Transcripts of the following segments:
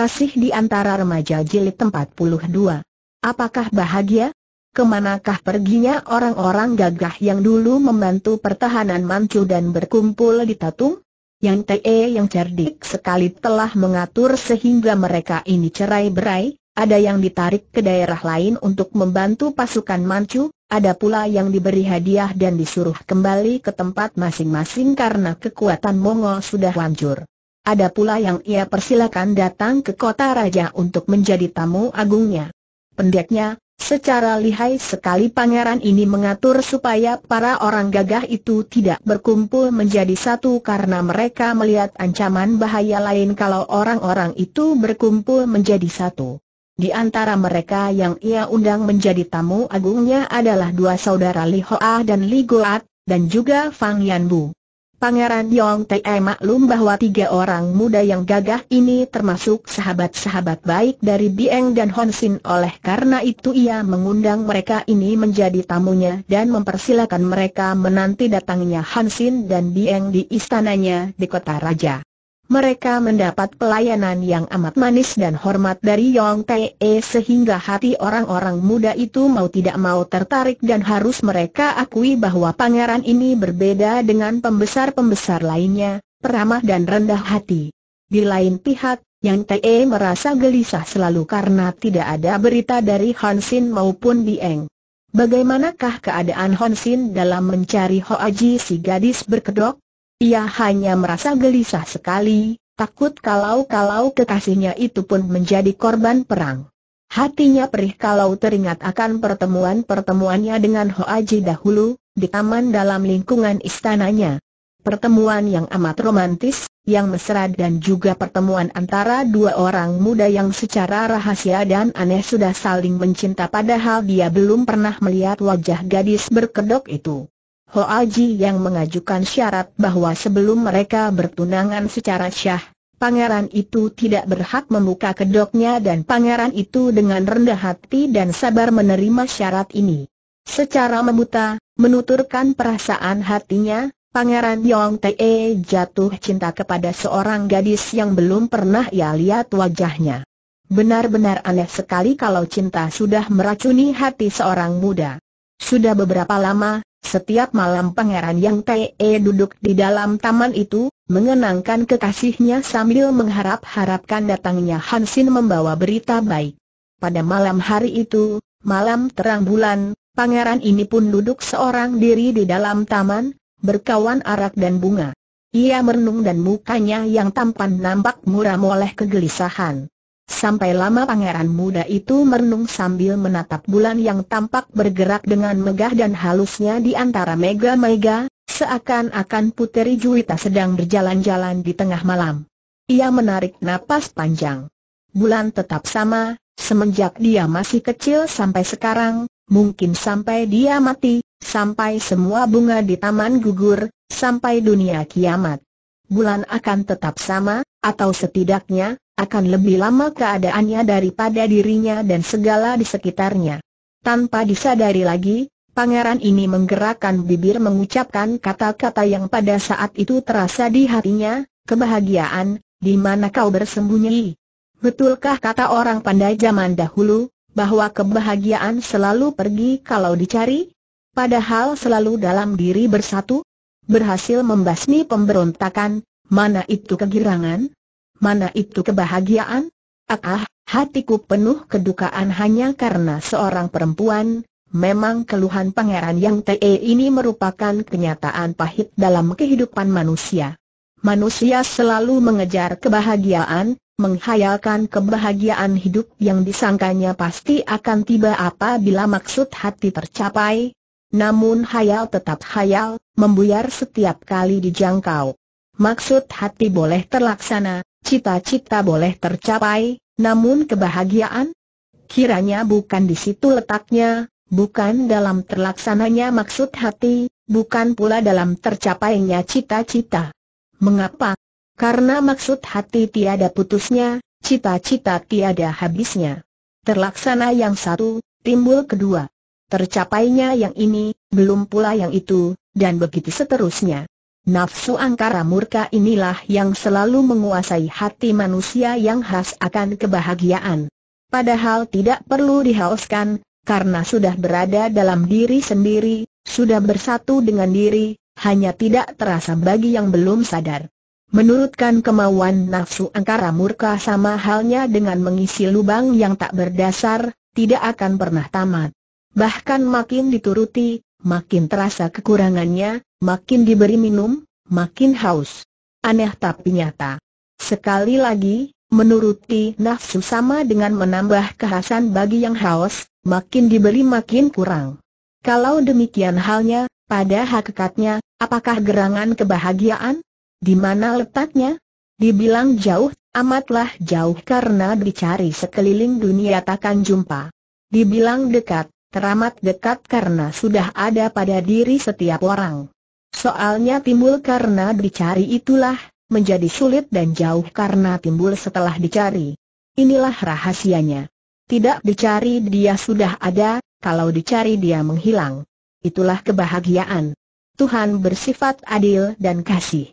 Kasih di antara remaja jilid 42. Apakah bahagia? Kemanakah perginya orang-orang gagah yang dulu membantu pertahanan Manchu dan berkumpul di Tatung? Yang TE yang cerdik sekali telah mengatur sehingga mereka ini cerai berai, ada yang ditarik ke daerah lain untuk membantu pasukan Manchu, ada pula yang diberi hadiah dan disuruh kembali ke tempat masing-masing karena kekuatan Mongol sudah hancur. Ada pula yang ia persilakan datang ke kota raja untuk menjadi tamu agungnya. Pendeknya, secara lihai sekali pangeran ini mengatur supaya para orang gagah itu tidak berkumpul menjadi satu karena mereka melihat ancaman bahaya lain kalau orang-orang itu berkumpul menjadi satu. Di antara mereka yang ia undang menjadi tamu agungnya adalah dua saudara Li Hoa dan Li Goat, dan juga Fang Yanbu. Pangeran Yong Te maklum bahwa tiga orang muda yang gagah ini termasuk sahabat-sahabat baik dari Bieng dan Sin oleh karena itu ia mengundang mereka ini menjadi tamunya dan mempersilakan mereka menanti datangnya Sin dan Bieng di istananya di kota raja. Mereka mendapat pelayanan yang amat manis dan hormat dari Yong Tae e sehingga hati orang-orang muda itu mau tidak mau tertarik dan harus mereka akui bahwa pangeran ini berbeda dengan pembesar-pembesar lainnya, peramah dan rendah hati. Di lain pihak, Yang Tae e merasa gelisah selalu karena tidak ada berita dari Hansin maupun Dieng. Bagaimanakah keadaan Honsin dalam mencari Hoaji si gadis berkedok? Ia hanya merasa gelisah sekali, takut kalau-kalau kekasihnya itu pun menjadi korban perang. Hatinya perih kalau teringat akan pertemuan pertemuannya dengan Hoaji dahulu, di taman dalam lingkungan istananya. Pertemuan yang amat romantis, yang mesra dan juga pertemuan antara dua orang muda yang secara rahasia dan aneh sudah saling mencinta padahal dia belum pernah melihat wajah gadis berkedok itu. Ho Aji yang mengajukan syarat bahwa sebelum mereka bertunangan secara syah, pangeran itu tidak berhak membuka kedoknya dan pangeran itu dengan rendah hati dan sabar menerima syarat ini. Secara memutar, menuturkan perasaan hatinya, Pangeran Yong Te jatuh cinta kepada seorang gadis yang belum pernah ia lihat wajahnya. Benar-benar aneh sekali kalau cinta sudah meracuni hati seorang muda. Sudah beberapa lama, setiap malam pangeran Yang Te duduk di dalam taman itu, mengenangkan kekasihnya sambil mengharap-harapkan datangnya Hansin membawa berita baik. Pada malam hari itu, malam terang bulan, pangeran ini pun duduk seorang diri di dalam taman, berkawan arak dan bunga. Ia merenung dan mukanya yang tampan nampak muram oleh kegelisahan. Sampai lama pangeran muda itu merenung sambil menatap bulan yang tampak bergerak dengan megah dan halusnya di antara mega-mega, seakan-akan Puteri Juwita sedang berjalan-jalan di tengah malam. Ia menarik napas panjang. Bulan tetap sama, semenjak dia masih kecil sampai sekarang, mungkin sampai dia mati, sampai semua bunga di taman gugur, sampai dunia kiamat bulan akan tetap sama, atau setidaknya, akan lebih lama keadaannya daripada dirinya dan segala di sekitarnya. Tanpa disadari lagi, pangeran ini menggerakkan bibir mengucapkan kata-kata yang pada saat itu terasa di hatinya, kebahagiaan, di mana kau bersembunyi? Betulkah kata orang pandai zaman dahulu, bahwa kebahagiaan selalu pergi kalau dicari? Padahal selalu dalam diri bersatu? Berhasil membasmi pemberontakan, mana itu kegirangan? Mana itu kebahagiaan? Ah, ah, hatiku penuh kedukaan hanya karena seorang perempuan, memang keluhan pangeran yang TE ini merupakan kenyataan pahit dalam kehidupan manusia. Manusia selalu mengejar kebahagiaan, menghayalkan kebahagiaan hidup yang disangkanya pasti akan tiba apabila maksud hati tercapai. Namun hayal tetap hayal, membuyar setiap kali dijangkau. Maksud hati boleh terlaksana, cita-cita boleh tercapai, namun kebahagiaan? Kiranya bukan di situ letaknya, bukan dalam terlaksananya maksud hati, bukan pula dalam tercapainya cita-cita. Mengapa? Karena maksud hati tiada putusnya, cita-cita tiada habisnya. Terlaksana yang satu, timbul kedua. Tercapainya yang ini, belum pula yang itu, dan begitu seterusnya. Nafsu angkara murka inilah yang selalu menguasai hati manusia yang khas akan kebahagiaan. Padahal tidak perlu dihauskan, karena sudah berada dalam diri sendiri, sudah bersatu dengan diri, hanya tidak terasa bagi yang belum sadar. Menurutkan kemauan nafsu angkara murka sama halnya dengan mengisi lubang yang tak berdasar, tidak akan pernah tamat. Bahkan makin dituruti, makin terasa kekurangannya, makin diberi minum, makin haus. Aneh tapi nyata. Sekali lagi, menuruti nafsu sama dengan menambah kehasan bagi yang haus, makin diberi makin kurang. Kalau demikian halnya, pada hakikatnya, apakah gerangan kebahagiaan? Di mana letaknya? Dibilang jauh, amatlah jauh karena dicari sekeliling dunia takkan jumpa. Dibilang dekat, teramat dekat karena sudah ada pada diri setiap orang. Soalnya timbul karena dicari itulah, menjadi sulit dan jauh karena timbul setelah dicari. Inilah rahasianya. Tidak dicari dia sudah ada, kalau dicari dia menghilang. Itulah kebahagiaan. Tuhan bersifat adil dan kasih.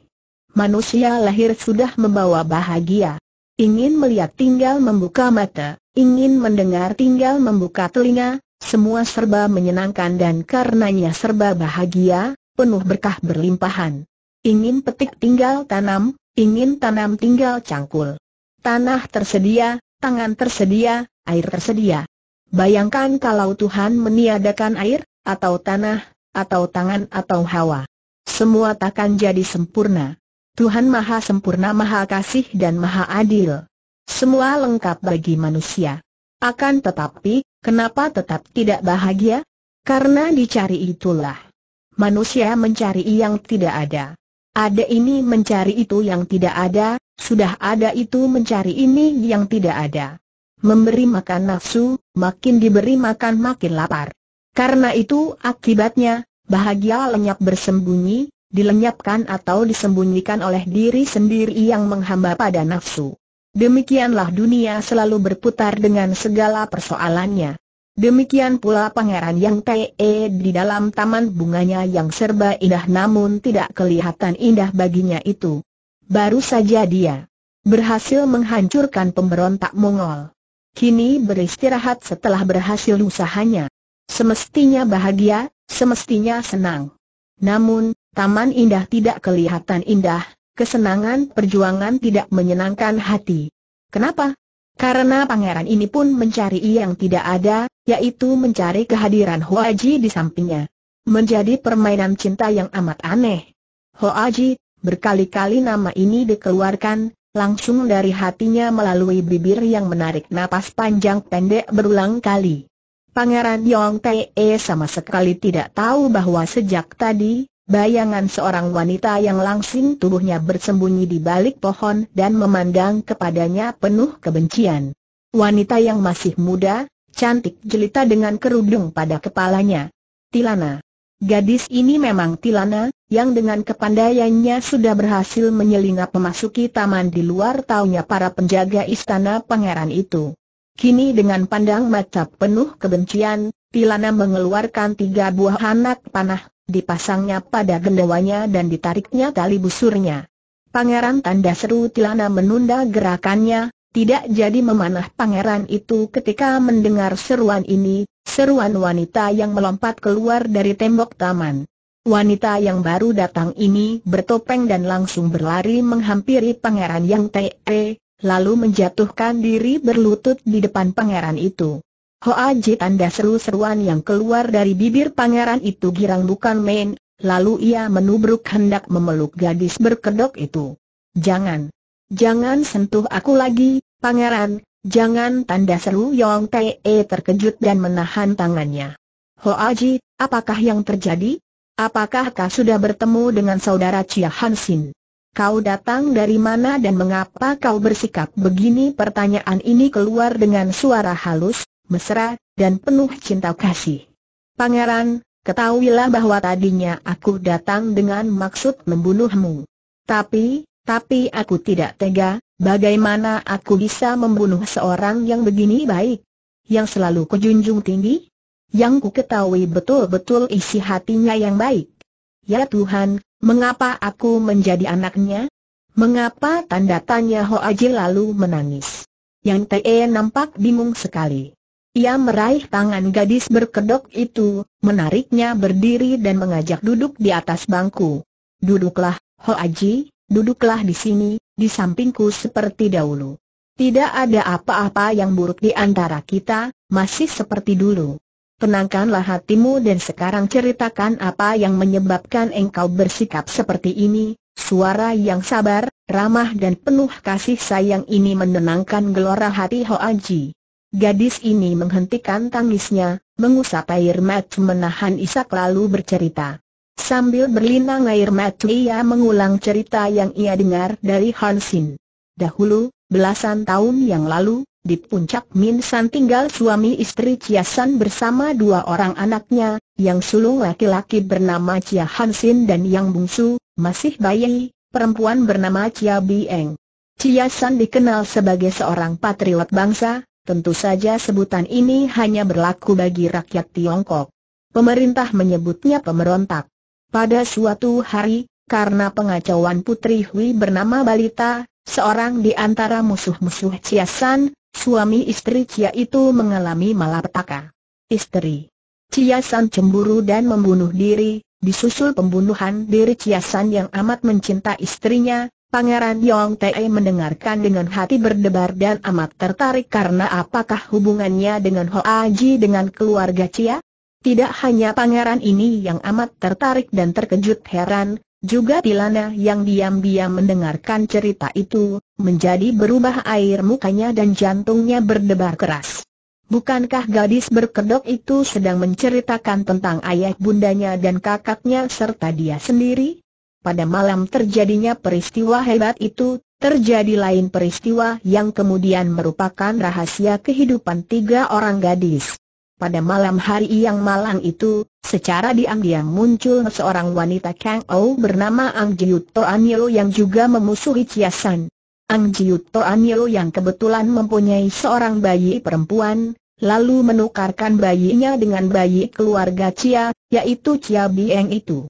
Manusia lahir sudah membawa bahagia. Ingin melihat tinggal membuka mata, ingin mendengar tinggal membuka telinga, semua serba menyenangkan dan karenanya serba bahagia, penuh berkah berlimpahan. Ingin petik tinggal tanam, ingin tanam tinggal cangkul. Tanah tersedia, tangan tersedia, air tersedia. Bayangkan kalau Tuhan meniadakan air, atau tanah, atau tangan atau hawa. Semua takkan jadi sempurna. Tuhan Maha Sempurna Maha Kasih dan Maha Adil. Semua lengkap bagi manusia. Akan tetapi, kenapa tetap tidak bahagia? Karena dicari itulah. Manusia mencari yang tidak ada. Ada ini mencari itu yang tidak ada, sudah ada itu mencari ini yang tidak ada. Memberi makan nafsu, makin diberi makan makin lapar. Karena itu akibatnya, bahagia lenyap bersembunyi, dilenyapkan atau disembunyikan oleh diri sendiri yang menghamba pada nafsu. Demikianlah dunia selalu berputar dengan segala persoalannya. Demikian pula Pangeran Yang Te e di dalam taman bunganya yang serba indah namun tidak kelihatan indah baginya itu. Baru saja dia berhasil menghancurkan pemberontak Mongol. Kini beristirahat setelah berhasil usahanya. Semestinya bahagia, semestinya senang. Namun, taman indah tidak kelihatan indah, kesenangan perjuangan tidak menyenangkan hati. Kenapa? Karena pangeran ini pun mencari yang tidak ada, yaitu mencari kehadiran Hoaji di sampingnya. Menjadi permainan cinta yang amat aneh. Hoaji, berkali-kali nama ini dikeluarkan, langsung dari hatinya melalui bibir yang menarik napas panjang pendek berulang kali. Pangeran Yong Tae sama sekali tidak tahu bahwa sejak tadi, Bayangan seorang wanita yang langsing tubuhnya bersembunyi di balik pohon dan memandang kepadanya penuh kebencian. Wanita yang masih muda, cantik jelita dengan kerudung pada kepalanya. Tilana. Gadis ini memang Tilana, yang dengan kepandaiannya sudah berhasil menyelinap memasuki taman di luar taunya para penjaga istana pangeran itu. Kini dengan pandang mata penuh kebencian, Tilana mengeluarkan tiga buah anak panah dipasangnya pada gendawanya dan ditariknya tali busurnya. Pangeran tanda seru Tilana menunda gerakannya, tidak jadi memanah pangeran itu ketika mendengar seruan ini, seruan wanita yang melompat keluar dari tembok taman. Wanita yang baru datang ini bertopeng dan langsung berlari menghampiri pangeran yang te, lalu menjatuhkan diri berlutut di depan pangeran itu. Hoa tanda seru-seruan yang keluar dari bibir pangeran itu girang bukan main, lalu ia menubruk hendak memeluk gadis berkedok itu. Jangan, jangan sentuh aku lagi, pangeran, jangan tanda seru Yong Te terkejut dan menahan tangannya. Hoa Ji, apakah yang terjadi? Apakah kau sudah bertemu dengan saudara Chia Han Sin? Kau datang dari mana dan mengapa kau bersikap begini? Pertanyaan ini keluar dengan suara halus, mesra, dan penuh cinta kasih. Pangeran, ketahuilah bahwa tadinya aku datang dengan maksud membunuhmu. Tapi, tapi aku tidak tega, bagaimana aku bisa membunuh seorang yang begini baik? Yang selalu kujunjung tinggi? Yang ku ketahui betul-betul isi hatinya yang baik. Ya Tuhan, mengapa aku menjadi anaknya? Mengapa tanda tanya Ho Aji lalu menangis? Yang Te nampak bingung sekali. Ia meraih tangan gadis berkedok itu, menariknya berdiri dan mengajak duduk di atas bangku. Duduklah, Ho Aji, duduklah di sini, di sampingku seperti dahulu. Tidak ada apa-apa yang buruk di antara kita, masih seperti dulu. Tenangkanlah hatimu dan sekarang ceritakan apa yang menyebabkan engkau bersikap seperti ini, Suara yang sabar, ramah dan penuh kasih sayang ini menenangkan gelora hati Ho Aji. Gadis ini menghentikan tangisnya, mengusap air mata menahan isak lalu bercerita. Sambil berlinang air mata ia mengulang cerita yang ia dengar dari Hansin. Dahulu, belasan tahun yang lalu, di puncak Min San tinggal suami istri San bersama dua orang anaknya, yang sulung laki-laki bernama Cia Hansin dan yang bungsu, masih bayi, perempuan bernama Cia Bieng. San dikenal sebagai seorang patriot bangsa, Tentu saja sebutan ini hanya berlaku bagi rakyat Tiongkok. Pemerintah menyebutnya pemberontak. Pada suatu hari, karena pengacauan Putri Hui bernama Balita, seorang di antara musuh-musuh San, suami istri Chia itu mengalami malapetaka. Istri San cemburu dan membunuh diri, disusul pembunuhan diri San yang amat mencinta istrinya, Pangeran Yong Tae mendengarkan dengan hati berdebar dan amat tertarik karena apakah hubungannya dengan Ho Aji dengan keluarga Chia? Tidak hanya pangeran ini yang amat tertarik dan terkejut heran, juga Tilana yang diam-diam mendengarkan cerita itu, menjadi berubah air mukanya dan jantungnya berdebar keras. Bukankah gadis berkedok itu sedang menceritakan tentang ayah bundanya dan kakaknya serta dia sendiri? pada malam terjadinya peristiwa hebat itu, terjadi lain peristiwa yang kemudian merupakan rahasia kehidupan tiga orang gadis. Pada malam hari yang malang itu, secara diam-diam muncul seorang wanita Kang Ou bernama Ang Jiut Toanio yang juga memusuhi Chiasan. Ang Jiut Toanio yang kebetulan mempunyai seorang bayi perempuan, lalu menukarkan bayinya dengan bayi keluarga Cia, yaitu Cia Bieng itu.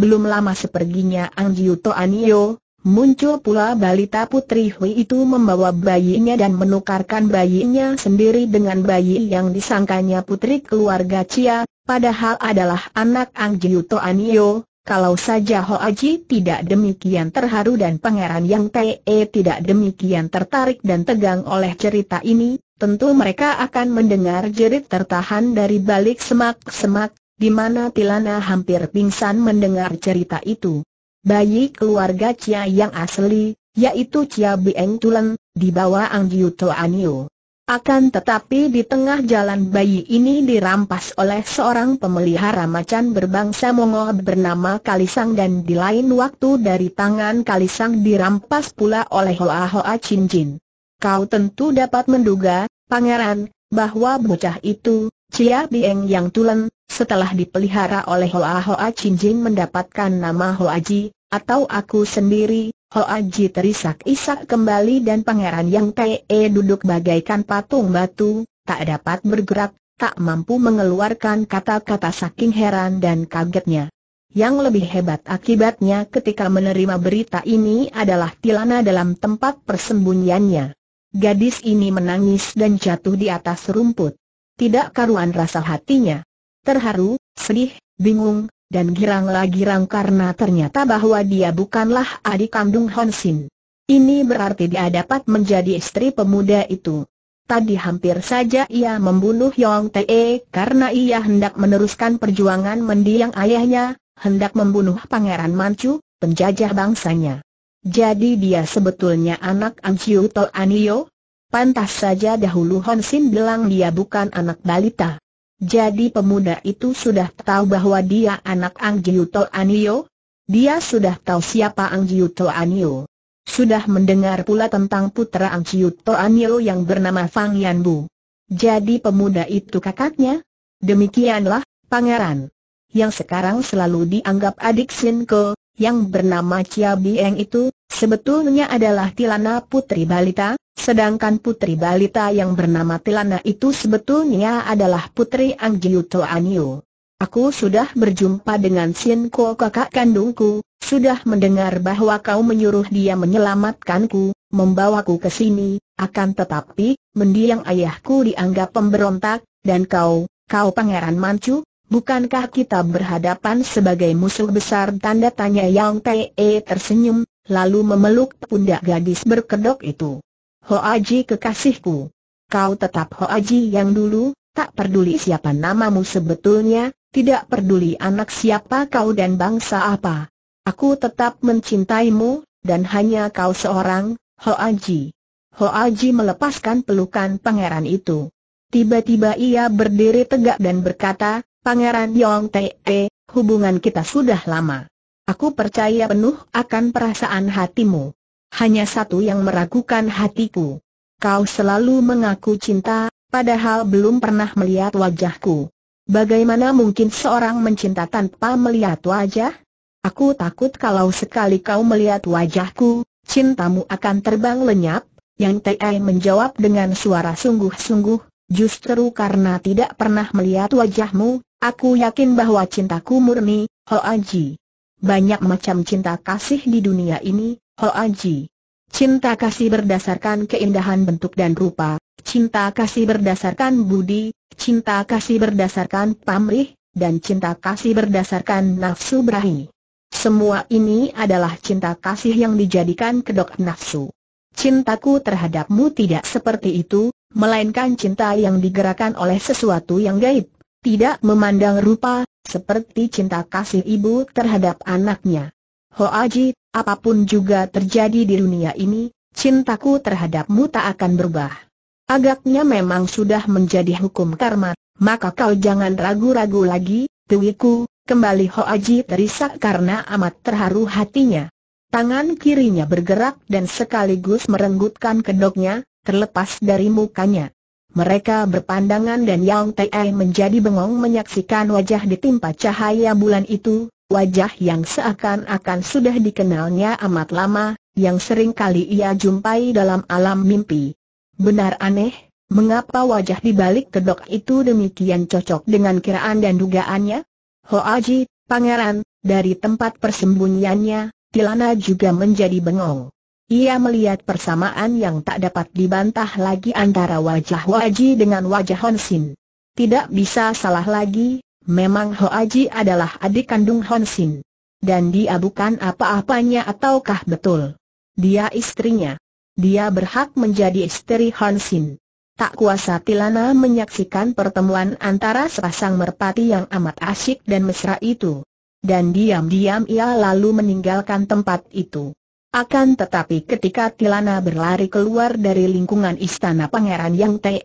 Belum lama seperginya Ang Jiuto Anio, muncul pula balita putri Hui itu membawa bayinya dan menukarkan bayinya sendiri dengan bayi yang disangkanya putri keluarga Chia, padahal adalah anak Ang Jiuto Anio. Kalau saja Ho Aji tidak demikian terharu dan Pangeran Yang Te tidak demikian tertarik dan tegang oleh cerita ini, tentu mereka akan mendengar jerit tertahan dari balik semak-semak, di mana Tilana hampir pingsan mendengar cerita itu. Bayi keluarga Cia yang asli, yaitu Cia Bieng Tulen, dibawa Ang To Anio. Akan tetapi di tengah jalan bayi ini dirampas oleh seorang pemelihara macan berbangsa Mongol bernama Kalisang dan di lain waktu dari tangan Kalisang dirampas pula oleh Hoa Hoa Chin Jin. Kau tentu dapat menduga, pangeran, bahwa bocah itu, Cia Bieng yang tulen, setelah dipelihara oleh Hoa Hoa Jing mendapatkan nama Hoa Ji, atau aku sendiri, Hoa Ji terisak-isak kembali dan pangeran yang Te duduk bagaikan patung batu, tak dapat bergerak, tak mampu mengeluarkan kata-kata saking heran dan kagetnya. Yang lebih hebat akibatnya ketika menerima berita ini adalah Tilana dalam tempat persembunyiannya. Gadis ini menangis dan jatuh di atas rumput. Tidak karuan rasa hatinya terharu, sedih, bingung, dan girang-girang karena ternyata bahwa dia bukanlah adik kandung Honsin. Ini berarti dia dapat menjadi istri pemuda itu. Tadi hampir saja ia membunuh Yong Tae karena ia hendak meneruskan perjuangan mendiang ayahnya, hendak membunuh Pangeran Manchu, penjajah bangsanya. Jadi dia sebetulnya anak Anjiu Tol Anio? Pantas saja dahulu Honsin bilang dia bukan anak balita. Jadi pemuda itu sudah tahu bahwa dia anak Ang Jiuto Anio? Dia sudah tahu siapa Ang Jiuto Anio. Sudah mendengar pula tentang putra Ang Jiuto Anio yang bernama Fang Yanbu. Jadi pemuda itu kakaknya? Demikianlah, pangeran. Yang sekarang selalu dianggap adik Sinko, yang bernama Chia Bieng itu, sebetulnya adalah Tilana Putri Balita, Sedangkan putri balita yang bernama Tilana itu sebetulnya adalah putri Anggiuto Anio. Aku sudah berjumpa dengan Sinko kakak kandungku, sudah mendengar bahwa kau menyuruh dia menyelamatkanku, membawaku ke sini, akan tetapi, mendiang ayahku dianggap pemberontak, dan kau, kau pangeran mancu, bukankah kita berhadapan sebagai musuh besar tanda tanya Yang Te tersenyum, lalu memeluk pundak gadis berkedok itu. Hoaji kekasihku. Kau tetap Hoaji yang dulu, tak peduli siapa namamu sebetulnya, tidak peduli anak siapa kau dan bangsa apa. Aku tetap mencintaimu, dan hanya kau seorang, Hoaji. Hoaji melepaskan pelukan pangeran itu. Tiba-tiba ia berdiri tegak dan berkata, Pangeran Yong Te, hubungan kita sudah lama. Aku percaya penuh akan perasaan hatimu. Hanya satu yang meragukan hatiku. Kau selalu mengaku cinta, padahal belum pernah melihat wajahku. Bagaimana mungkin seorang mencinta tanpa melihat wajah? Aku takut kalau sekali kau melihat wajahku, cintamu akan terbang lenyap, yang T.I. menjawab dengan suara sungguh-sungguh, justru karena tidak pernah melihat wajahmu, aku yakin bahwa cintaku murni, Ho Aji. Banyak macam cinta kasih di dunia ini, Ho oh Aji, Cinta kasih berdasarkan keindahan bentuk dan rupa, cinta kasih berdasarkan budi, cinta kasih berdasarkan pamrih, dan cinta kasih berdasarkan nafsu berahi. Semua ini adalah cinta kasih yang dijadikan kedok nafsu. Cintaku terhadapmu tidak seperti itu, melainkan cinta yang digerakkan oleh sesuatu yang gaib, tidak memandang rupa, seperti cinta kasih ibu terhadap anaknya. Ho Aji. Apapun juga terjadi di dunia ini, cintaku terhadapmu tak akan berubah. Agaknya memang sudah menjadi hukum karma, maka kau jangan ragu-ragu lagi, tuiku, kembali Ho Hoaji terisak karena amat terharu hatinya. Tangan kirinya bergerak dan sekaligus merenggutkan kedoknya, terlepas dari mukanya. Mereka berpandangan dan Yang Tei menjadi bengong menyaksikan wajah ditimpa cahaya bulan itu, wajah yang seakan-akan sudah dikenalnya amat lama, yang sering kali ia jumpai dalam alam mimpi. Benar aneh, mengapa wajah di balik kedok itu demikian cocok dengan kiraan dan dugaannya? Hoaji, pangeran, dari tempat persembunyiannya, Tilana juga menjadi bengong. Ia melihat persamaan yang tak dapat dibantah lagi antara wajah Waji dengan wajah Honsin. Tidak bisa salah lagi, Memang Ho Aji adalah adik kandung Hon Sin. Dan dia bukan apa-apanya ataukah betul? Dia istrinya. Dia berhak menjadi istri Hon Sin. Tak kuasa Tilana menyaksikan pertemuan antara sepasang merpati yang amat asyik dan mesra itu. Dan diam-diam ia lalu meninggalkan tempat itu. Akan tetapi ketika Tilana berlari keluar dari lingkungan istana pangeran Yang Te,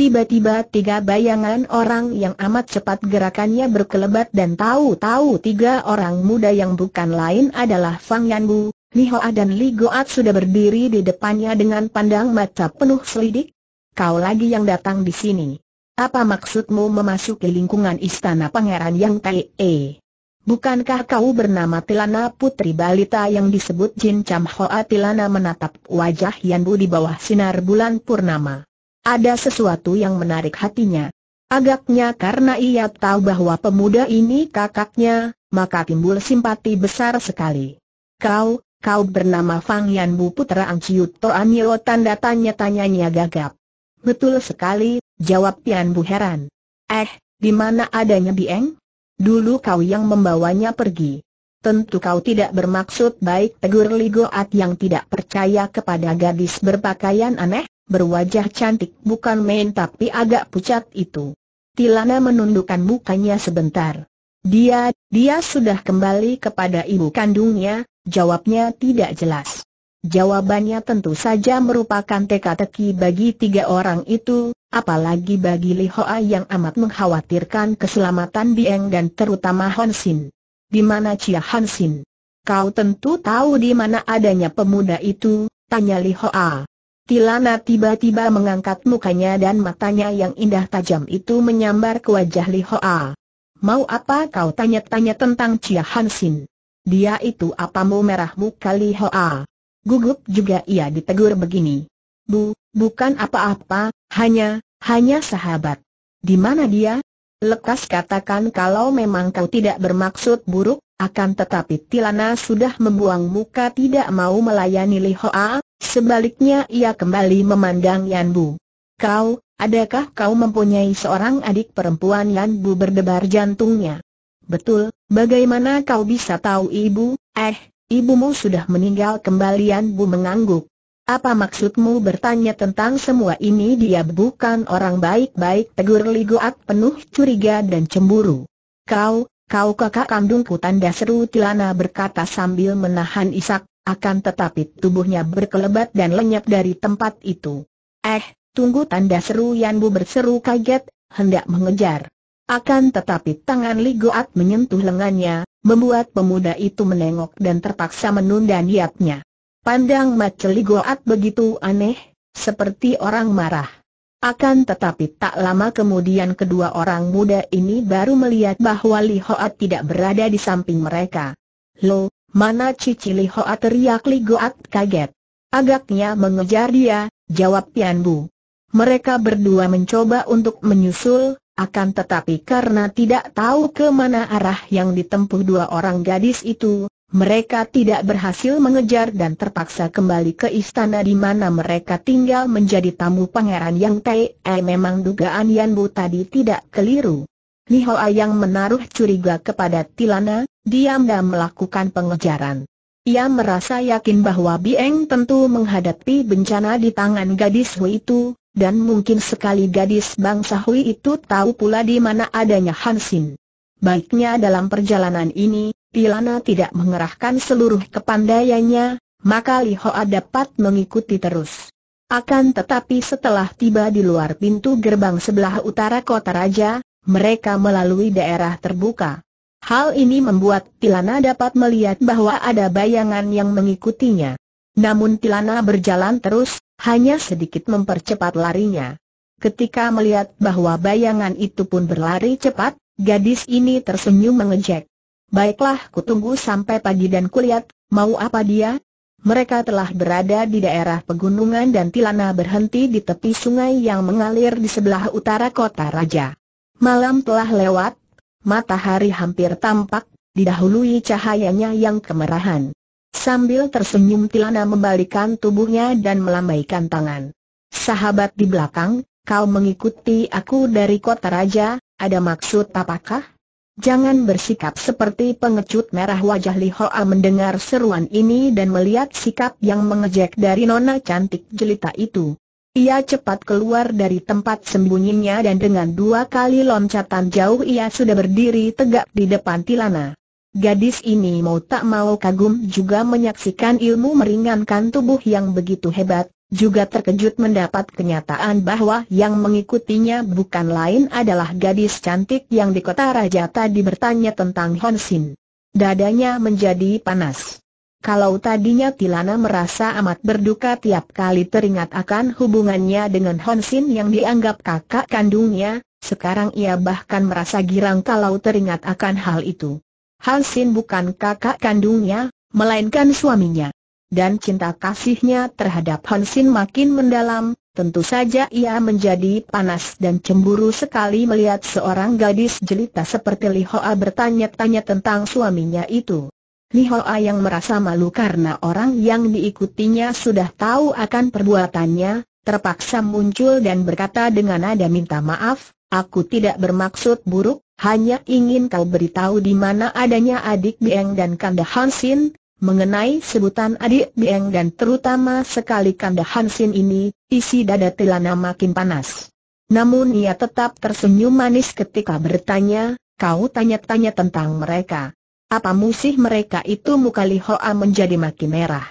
Tiba-tiba tiga bayangan orang yang amat cepat gerakannya berkelebat dan tahu-tahu tiga orang muda yang bukan lain adalah Fang Yanbu, Hoa dan Li Goat sudah berdiri di depannya dengan pandang mata penuh selidik. Kau lagi yang datang di sini. Apa maksudmu memasuki lingkungan istana pangeran yang Te? Bukankah kau bernama Tilana Putri Balita yang disebut Jin Cham Hoa Tilana menatap wajah Yanbu di bawah sinar bulan purnama. Ada sesuatu yang menarik hatinya. Agaknya karena ia tahu bahwa pemuda ini kakaknya, maka timbul simpati besar sekali. Kau, kau bernama Fang Yan Bu Putra Ang Ciut Toan Yeo tanda tanya-tanyanya gagap. Betul sekali, jawab Yan Bu heran. Eh, di mana adanya Bieng? Dulu kau yang membawanya pergi. Tentu kau tidak bermaksud baik tegur Ligoat yang tidak percaya kepada gadis berpakaian aneh? berwajah cantik bukan main tapi agak pucat itu. Tilana menundukkan mukanya sebentar. Dia, dia sudah kembali kepada ibu kandungnya, jawabnya tidak jelas. Jawabannya tentu saja merupakan teka-teki bagi tiga orang itu, apalagi bagi Li Hoa yang amat mengkhawatirkan keselamatan Dieng dan terutama Hansin. Di mana Cia Hansin? Kau tentu tahu di mana adanya pemuda itu, tanya Li Hoa. Tilana tiba-tiba mengangkat mukanya dan matanya yang indah tajam itu menyambar ke wajah Li Hoa. Mau apa kau tanya-tanya tentang Chia Hansin? Dia itu apa mau merah muka Li Hoa? Gugup juga ia ditegur begini. Bu, bukan apa-apa, hanya, hanya sahabat. Di mana dia? Lekas katakan kalau memang kau tidak bermaksud buruk, akan tetapi Tilana sudah membuang muka tidak mau melayani Li Hoa, Sebaliknya ia kembali memandang Yan Bu. Kau, adakah kau mempunyai seorang adik perempuan Yan Bu berdebar jantungnya? Betul, bagaimana kau bisa tahu ibu? Eh, ibumu sudah meninggal kembali Yan Bu mengangguk. Apa maksudmu bertanya tentang semua ini dia bukan orang baik-baik tegur Li Goat penuh curiga dan cemburu. Kau, kau kakak kandungku tanda seru Tilana berkata sambil menahan isak, akan tetapi tubuhnya berkelebat dan lenyap dari tempat itu. Eh, tunggu tanda seru Yanbu berseru kaget, hendak mengejar. Akan tetapi tangan Ligoat menyentuh lengannya, membuat pemuda itu menengok dan terpaksa menunda niatnya. Pandang mata Goat begitu aneh, seperti orang marah. Akan tetapi tak lama kemudian kedua orang muda ini baru melihat bahwa Lihoat tidak berada di samping mereka. Lo, Mana Cici Lihoa teriak Li Goat kaget. Agaknya mengejar dia, jawab Pian Bu. Mereka berdua mencoba untuk menyusul, akan tetapi karena tidak tahu ke mana arah yang ditempuh dua orang gadis itu, mereka tidak berhasil mengejar dan terpaksa kembali ke istana di mana mereka tinggal menjadi tamu pangeran Yang Tai. Eh, memang dugaan Yan Bu tadi tidak keliru. Nihoa yang menaruh curiga kepada Tilana, diam-diam melakukan pengejaran. Ia merasa yakin bahwa Bieng tentu menghadapi bencana di tangan gadis Hui itu, dan mungkin sekali gadis bangsa Hui itu tahu pula di mana adanya Hansin. Baiknya dalam perjalanan ini, Tilana tidak mengerahkan seluruh kepandaiannya, maka Lihoa dapat mengikuti terus. Akan tetapi setelah tiba di luar pintu gerbang sebelah utara kota raja, mereka melalui daerah terbuka. Hal ini membuat Tilana dapat melihat bahwa ada bayangan yang mengikutinya. Namun Tilana berjalan terus, hanya sedikit mempercepat larinya. Ketika melihat bahwa bayangan itu pun berlari cepat, gadis ini tersenyum mengejek. Baiklah kutunggu sampai pagi dan kulihat, mau apa dia? Mereka telah berada di daerah pegunungan dan Tilana berhenti di tepi sungai yang mengalir di sebelah utara kota raja. Malam telah lewat, matahari hampir tampak, didahului cahayanya yang kemerahan. Sambil tersenyum Tilana membalikan tubuhnya dan melambaikan tangan. Sahabat di belakang, kau mengikuti aku dari kota raja, ada maksud apakah? Jangan bersikap seperti pengecut merah wajah Li Hoa mendengar seruan ini dan melihat sikap yang mengejek dari nona cantik jelita itu. Ia cepat keluar dari tempat sembunyinya dan dengan dua kali loncatan jauh ia sudah berdiri tegak di depan Tilana. Gadis ini mau tak mau kagum juga menyaksikan ilmu meringankan tubuh yang begitu hebat, juga terkejut mendapat kenyataan bahwa yang mengikutinya bukan lain adalah gadis cantik yang di kota raja tadi bertanya tentang Honsin. Dadanya menjadi panas. Kalau tadinya Tilana merasa amat berduka tiap kali teringat akan hubungannya dengan Honsin yang dianggap kakak kandungnya, sekarang ia bahkan merasa girang kalau teringat akan hal itu. Honsin bukan kakak kandungnya, melainkan suaminya. Dan cinta kasihnya terhadap Honsin makin mendalam, tentu saja ia menjadi panas dan cemburu sekali melihat seorang gadis jelita seperti Lihoa bertanya-tanya tentang suaminya itu. Li Hoa yang merasa malu karena orang yang diikutinya sudah tahu akan perbuatannya, terpaksa muncul dan berkata dengan nada minta maaf, aku tidak bermaksud buruk, hanya ingin kau beritahu di mana adanya adik Bieng dan Kanda Hansin. Mengenai sebutan adik Bieng dan terutama sekali Kanda Hansin ini, isi dada Tilana makin panas. Namun ia tetap tersenyum manis ketika bertanya, kau tanya-tanya tentang mereka. Apa musih mereka itu muka Lihoa menjadi makin merah.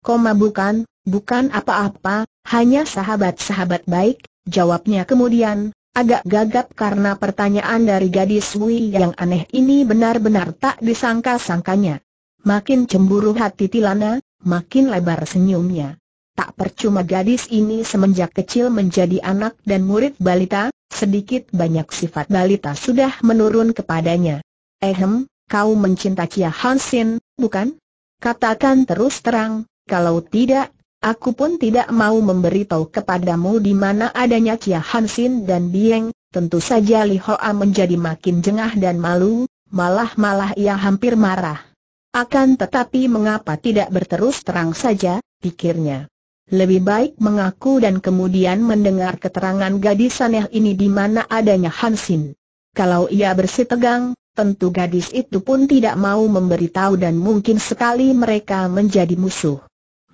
Koma bukan, bukan apa-apa, hanya sahabat-sahabat baik, jawabnya kemudian, agak gagap karena pertanyaan dari gadis Wui yang aneh ini benar-benar tak disangka-sangkanya. Makin cemburu hati Tilana, makin lebar senyumnya. Tak percuma gadis ini semenjak kecil menjadi anak dan murid balita, sedikit banyak sifat balita sudah menurun kepadanya. Ehem, kau mencinta Chia Hansin, bukan? Katakan terus terang, kalau tidak, aku pun tidak mau memberitahu kepadamu di mana adanya Chia Hansin dan Dieng, tentu saja Li Hoa menjadi makin jengah dan malu, malah-malah ia hampir marah. Akan tetapi mengapa tidak berterus terang saja, pikirnya. Lebih baik mengaku dan kemudian mendengar keterangan gadis aneh ini di mana adanya Hansin. Kalau ia bersih tegang, tentu gadis itu pun tidak mau memberitahu dan mungkin sekali mereka menjadi musuh.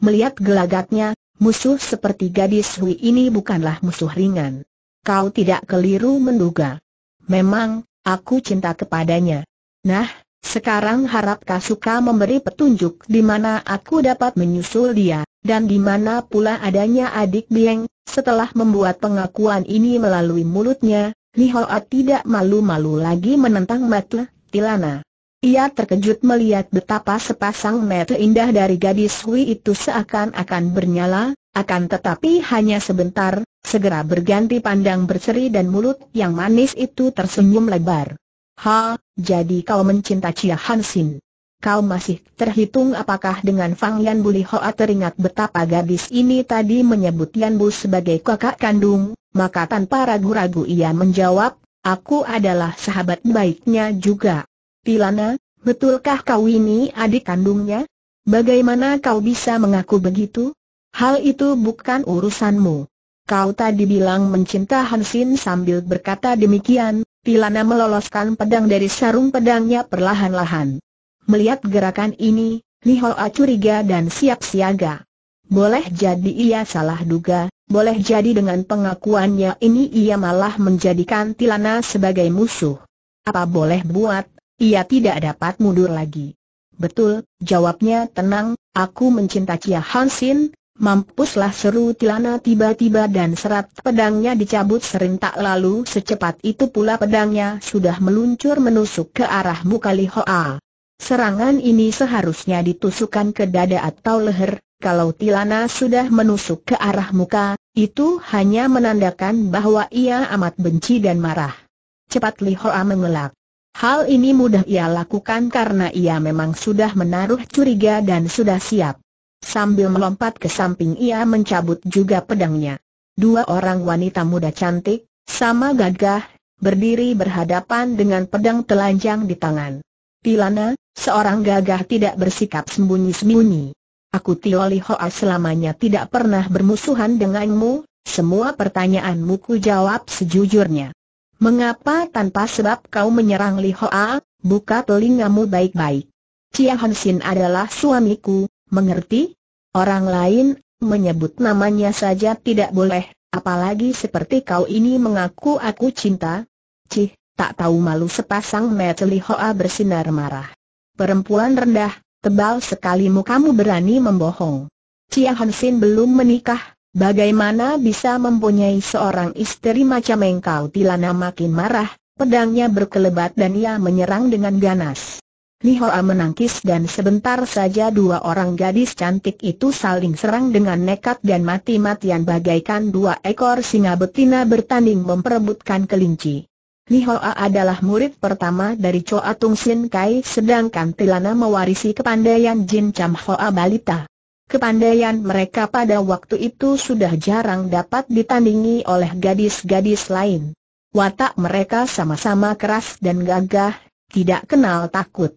Melihat gelagatnya, musuh seperti gadis Hui ini bukanlah musuh ringan. Kau tidak keliru menduga. Memang, aku cinta kepadanya. Nah, sekarang harap kau suka memberi petunjuk di mana aku dapat menyusul dia, dan di mana pula adanya adik Bieng, setelah membuat pengakuan ini melalui mulutnya, Lihoa tidak malu-malu lagi menentang Matle, Tilana. Ia terkejut melihat betapa sepasang mata indah dari gadis Hui itu seakan-akan bernyala, akan tetapi hanya sebentar, segera berganti pandang berseri dan mulut yang manis itu tersenyum lebar. Ha, jadi kau mencinta Chia Hansin kau masih terhitung apakah dengan Fang Yan Buli Hoa teringat betapa gadis ini tadi menyebut Yan Bu sebagai kakak kandung, maka tanpa ragu-ragu ia menjawab, aku adalah sahabat baiknya juga. Tilana, betulkah kau ini adik kandungnya? Bagaimana kau bisa mengaku begitu? Hal itu bukan urusanmu. Kau tadi bilang mencinta Hansin sambil berkata demikian, Tilana meloloskan pedang dari sarung pedangnya perlahan-lahan. Melihat gerakan ini, Li Hoa curiga dan siap siaga. Boleh jadi ia salah duga, boleh jadi dengan pengakuannya ini ia malah menjadikan Tilana sebagai musuh. Apa boleh buat, ia tidak dapat mundur lagi. Betul, jawabnya tenang, aku mencinta Chia Hansin, Mampuslah seru Tilana tiba-tiba dan serat pedangnya dicabut serentak lalu secepat itu pula pedangnya sudah meluncur menusuk ke arah muka Li Hoa. Serangan ini seharusnya ditusukkan ke dada atau leher, kalau Tilana sudah menusuk ke arah muka, itu hanya menandakan bahwa ia amat benci dan marah. Cepat Li Hoa mengelak. Hal ini mudah ia lakukan karena ia memang sudah menaruh curiga dan sudah siap. Sambil melompat ke samping ia mencabut juga pedangnya. Dua orang wanita muda cantik, sama gagah, berdiri berhadapan dengan pedang telanjang di tangan. Tilana, Seorang gagah tidak bersikap sembunyi-sembunyi. Aku Tio Li Hoa selamanya tidak pernah bermusuhan denganmu, semua pertanyaanmu ku jawab sejujurnya. Mengapa tanpa sebab kau menyerang Li Hoa, buka telingamu baik-baik. Chia Han Sin adalah suamiku, mengerti? Orang lain, menyebut namanya saja tidak boleh, apalagi seperti kau ini mengaku aku cinta. Cih, tak tahu malu sepasang mata Li Hoa bersinar marah perempuan rendah, tebal sekali kamu berani membohong. Chia Hansin belum menikah, bagaimana bisa mempunyai seorang istri macam engkau Tilana makin marah, pedangnya berkelebat dan ia menyerang dengan ganas. Nihoa menangkis dan sebentar saja dua orang gadis cantik itu saling serang dengan nekat dan mati-matian bagaikan dua ekor singa betina bertanding memperebutkan kelinci. Li Hoa adalah murid pertama dari Choa Tung Sin Kai sedangkan Tilana mewarisi kepandaian Jin Cham Hoa Balita. Kepandaian mereka pada waktu itu sudah jarang dapat ditandingi oleh gadis-gadis lain. Watak mereka sama-sama keras dan gagah, tidak kenal takut.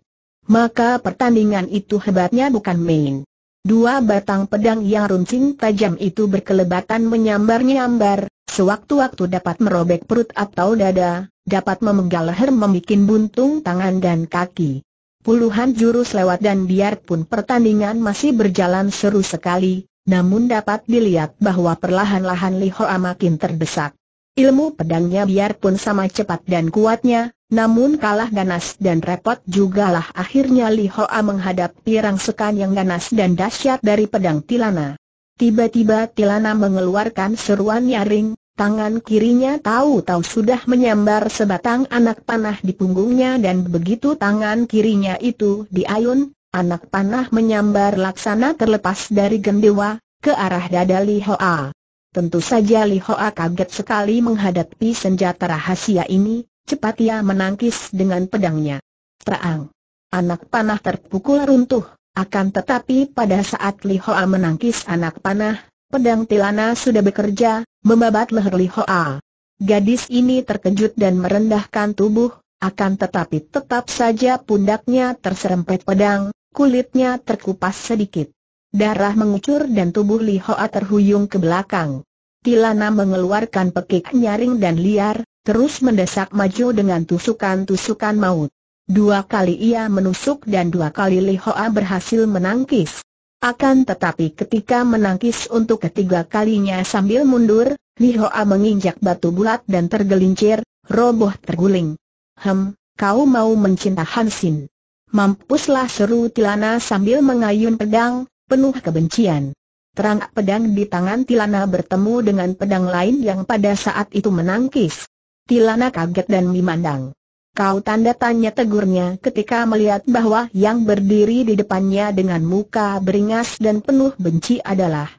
Maka pertandingan itu hebatnya bukan main. Dua batang pedang yang runcing tajam itu berkelebatan menyambar-nyambar, sewaktu-waktu dapat merobek perut atau dada, dapat memenggal leher membuat buntung tangan dan kaki. Puluhan jurus lewat dan biarpun pertandingan masih berjalan seru sekali, namun dapat dilihat bahwa perlahan-lahan Li Hoa makin terdesak. Ilmu pedangnya biarpun sama cepat dan kuatnya, namun kalah ganas dan repot juga lah akhirnya Li Hoa menghadapi rangsekan yang ganas dan dahsyat dari pedang Tilana. Tiba-tiba Tilana mengeluarkan seruan nyaring, Tangan kirinya tahu-tahu sudah menyambar sebatang anak panah di punggungnya dan begitu tangan kirinya itu diayun, anak panah menyambar laksana terlepas dari gendewa, ke arah dada Li Hoa. Tentu saja Li Hoa kaget sekali menghadapi senjata rahasia ini, cepat ia menangkis dengan pedangnya. Terang. Anak panah terpukul runtuh, akan tetapi pada saat Li Hoa menangkis anak panah, Pedang Tilana sudah bekerja, membabat leher Li Hoa. Gadis ini terkejut dan merendahkan tubuh, akan tetapi tetap saja pundaknya terserempet pedang, kulitnya terkupas sedikit. Darah mengucur dan tubuh Li Hoa terhuyung ke belakang. Tilana mengeluarkan pekik nyaring dan liar, terus mendesak maju dengan tusukan-tusukan maut. Dua kali ia menusuk dan dua kali Li Hoa berhasil menangkis. Akan tetapi ketika menangkis untuk ketiga kalinya sambil mundur, Li Hoa menginjak batu bulat dan tergelincir, roboh terguling. Hem, kau mau mencinta Hansin. Mampuslah seru Tilana sambil mengayun pedang, penuh kebencian. Terang pedang di tangan Tilana bertemu dengan pedang lain yang pada saat itu menangkis. Tilana kaget dan memandang. Kau tanda tanya tegurnya ketika melihat bahwa yang berdiri di depannya dengan muka beringas dan penuh benci adalah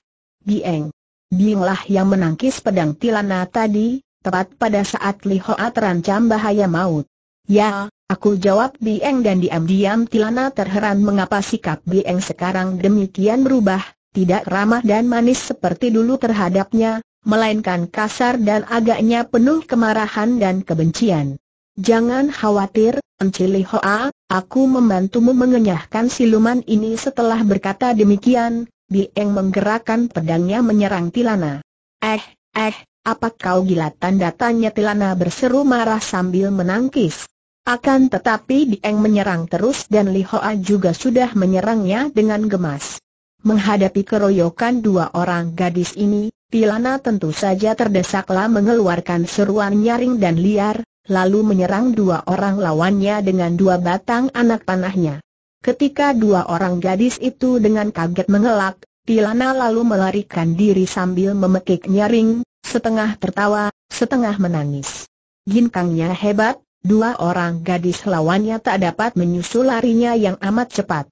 Dieng. Dienglah yang menangkis pedang Tilana tadi, tepat pada saat Li Hoa terancam bahaya maut. Ya, aku jawab Dieng dan diam-diam Tilana terheran mengapa sikap Dieng sekarang demikian berubah, tidak ramah dan manis seperti dulu terhadapnya, melainkan kasar dan agaknya penuh kemarahan dan kebencian. Jangan khawatir, Encili Hoa, aku membantumu mengenyahkan siluman ini setelah berkata demikian, Bieng menggerakkan pedangnya menyerang Tilana. Eh, eh, apa kau gila tanda tanya Tilana berseru marah sambil menangkis. Akan tetapi Dieng menyerang terus dan Li Hoa juga sudah menyerangnya dengan gemas. Menghadapi keroyokan dua orang gadis ini, Tilana tentu saja terdesaklah mengeluarkan seruan nyaring dan liar, lalu menyerang dua orang lawannya dengan dua batang anak panahnya. Ketika dua orang gadis itu dengan kaget mengelak, Tilana lalu melarikan diri sambil memekik nyaring, setengah tertawa, setengah menangis. Ginkangnya hebat, dua orang gadis lawannya tak dapat menyusul larinya yang amat cepat.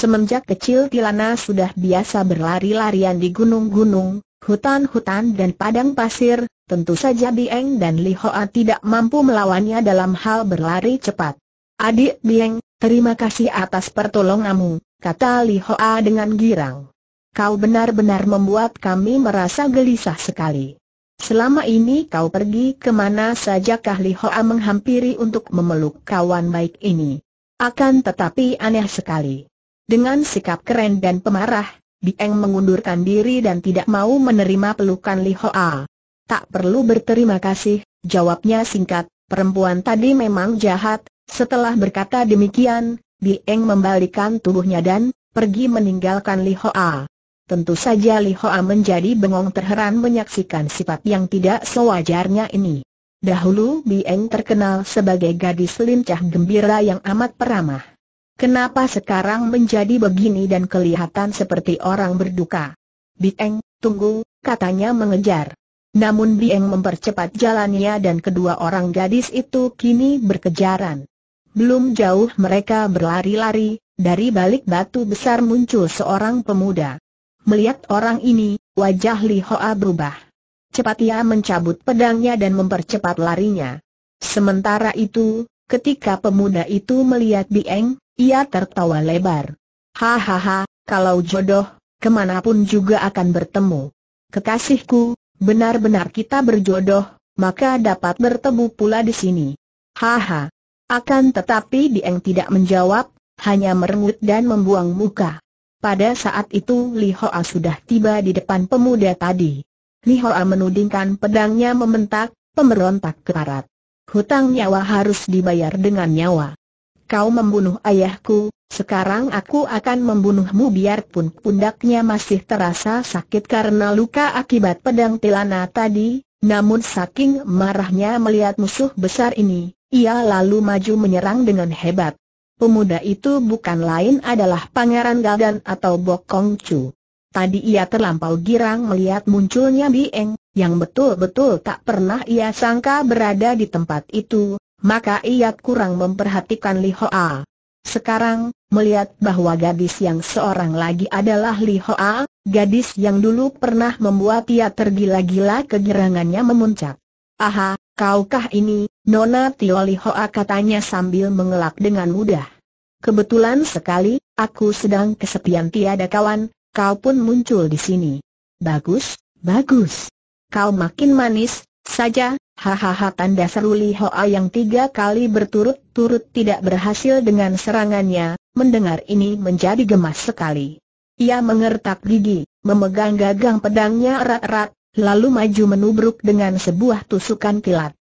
Semenjak kecil Tilana sudah biasa berlari-larian di gunung-gunung, hutan-hutan dan padang pasir, tentu saja Bieng dan Li Hoa tidak mampu melawannya dalam hal berlari cepat. Adik Bieng, terima kasih atas pertolonganmu, kata Li Hoa dengan girang. Kau benar-benar membuat kami merasa gelisah sekali. Selama ini kau pergi kemana sajakah Li Hoa menghampiri untuk memeluk kawan baik ini. Akan tetapi aneh sekali. Dengan sikap keren dan pemarah, Dieng mengundurkan diri dan tidak mau menerima pelukan Li Hoa. Tak perlu berterima kasih, jawabnya singkat, perempuan tadi memang jahat, setelah berkata demikian, Dieng membalikan tubuhnya dan pergi meninggalkan Li Hoa. Tentu saja Li Hoa menjadi bengong terheran menyaksikan sifat yang tidak sewajarnya ini. Dahulu Bieng terkenal sebagai gadis lincah gembira yang amat peramah. Kenapa sekarang menjadi begini dan kelihatan seperti orang berduka? Bieng, tunggu, katanya mengejar. Namun Bieng mempercepat jalannya dan kedua orang gadis itu kini berkejaran. Belum jauh mereka berlari-lari, dari balik batu besar muncul seorang pemuda. Melihat orang ini, wajah Li Hoa berubah. Cepat ia mencabut pedangnya dan mempercepat larinya. Sementara itu, ketika pemuda itu melihat Bieng, ia tertawa lebar. Hahaha, kalau jodoh, kemanapun juga akan bertemu. Kekasihku, benar-benar kita berjodoh, maka dapat bertemu pula di sini. Haha. Akan tetapi Dieng tidak menjawab, hanya merengut dan membuang muka. Pada saat itu Li Hoa sudah tiba di depan pemuda tadi. Li Hoa menudingkan pedangnya mementak, pemberontak keparat. Hutang nyawa harus dibayar dengan nyawa kau membunuh ayahku, sekarang aku akan membunuhmu biarpun pundaknya masih terasa sakit karena luka akibat pedang tilana tadi, namun saking marahnya melihat musuh besar ini, ia lalu maju menyerang dengan hebat. Pemuda itu bukan lain adalah Pangeran Galdan atau Bokong Chu. Tadi ia terlampau girang melihat munculnya Bieng, yang betul-betul tak pernah ia sangka berada di tempat itu, maka ia kurang memperhatikan Li Hoa. Sekarang, melihat bahwa gadis yang seorang lagi adalah Li Hoa, gadis yang dulu pernah membuat ia tergila-gila kegirangannya memuncak. Aha, kaukah ini, Nona Tio Li Hoa katanya sambil mengelak dengan mudah. Kebetulan sekali, aku sedang kesepian tiada kawan, kau pun muncul di sini. Bagus, bagus. Kau makin manis, saja, Hahaha tanda seru Li Hoa yang tiga kali berturut-turut tidak berhasil dengan serangannya, mendengar ini menjadi gemas sekali. Ia mengertak gigi, memegang gagang pedangnya erat-erat, lalu maju menubruk dengan sebuah tusukan kilat.